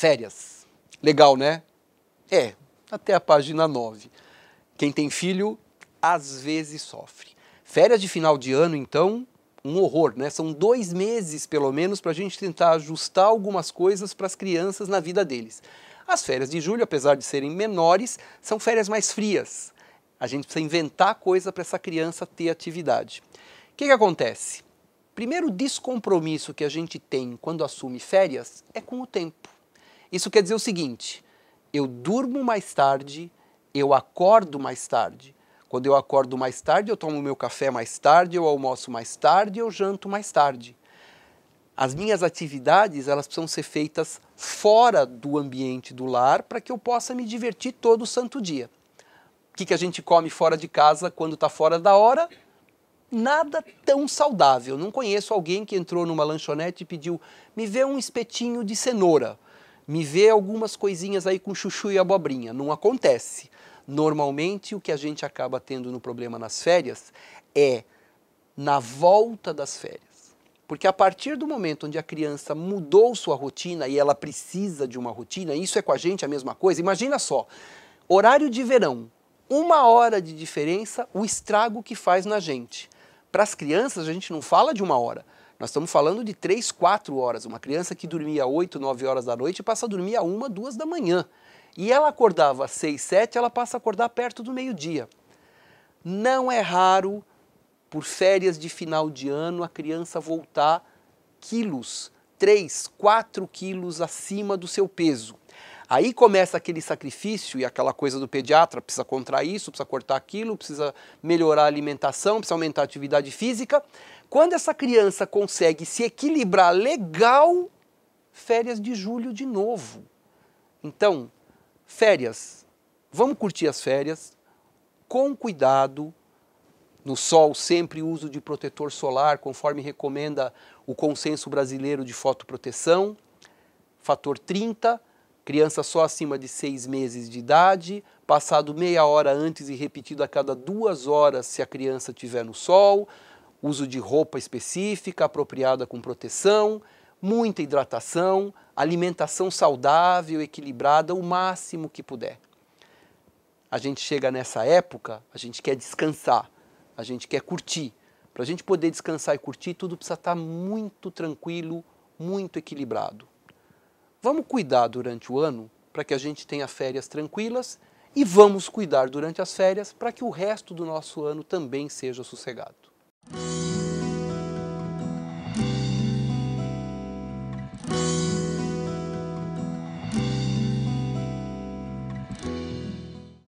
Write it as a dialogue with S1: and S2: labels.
S1: férias. Legal, né? É, até a página 9. Quem tem filho, às vezes sofre. Férias de final de ano, então, um horror, né? São dois meses, pelo menos, para a gente tentar ajustar algumas coisas para as crianças na vida deles. As férias de julho, apesar de serem menores, são férias mais frias. A gente precisa inventar coisa para essa criança ter atividade. O que, que acontece? Primeiro descompromisso que a gente tem quando assume férias é com o tempo. Isso quer dizer o seguinte: eu durmo mais tarde, eu acordo mais tarde. Quando eu acordo mais tarde, eu tomo meu café mais tarde, eu almoço mais tarde, eu janto mais tarde. As minhas atividades, elas precisam ser feitas fora do ambiente do lar para que eu possa me divertir todo o santo dia. O que, que a gente come fora de casa quando está fora da hora? Nada tão saudável. Não conheço alguém que entrou numa lanchonete e pediu: me vê um espetinho de cenoura me vê algumas coisinhas aí com chuchu e abobrinha. Não acontece. Normalmente, o que a gente acaba tendo no problema nas férias é na volta das férias. Porque a partir do momento onde a criança mudou sua rotina e ela precisa de uma rotina, isso é com a gente a mesma coisa. Imagina só, horário de verão, uma hora de diferença, o estrago que faz na gente. Para as crianças, a gente não fala de uma hora. Nós estamos falando de 3, 4 horas. Uma criança que dormia 8, 9 horas da noite passa a dormir a 1, 2 da manhã. E ela acordava 6, 7, ela passa a acordar perto do meio-dia. Não é raro, por férias de final de ano, a criança voltar quilos, 3, 4 quilos acima do seu peso. Aí começa aquele sacrifício e aquela coisa do pediatra, precisa contrair isso, precisa cortar aquilo, precisa melhorar a alimentação, precisa aumentar a atividade física. Quando essa criança consegue se equilibrar legal, férias de julho de novo. Então, férias, vamos curtir as férias com cuidado, no sol, sempre uso de protetor solar, conforme recomenda o consenso brasileiro de fotoproteção. Fator 30, Criança só acima de seis meses de idade, passado meia hora antes e repetido a cada duas horas se a criança estiver no sol, uso de roupa específica, apropriada com proteção, muita hidratação, alimentação saudável, equilibrada, o máximo que puder. A gente chega nessa época, a gente quer descansar, a gente quer curtir. Para a gente poder descansar e curtir, tudo precisa estar tá muito tranquilo, muito equilibrado. Vamos cuidar durante o ano para que a gente tenha férias tranquilas e vamos cuidar durante as férias para que o resto do nosso ano também seja sossegado.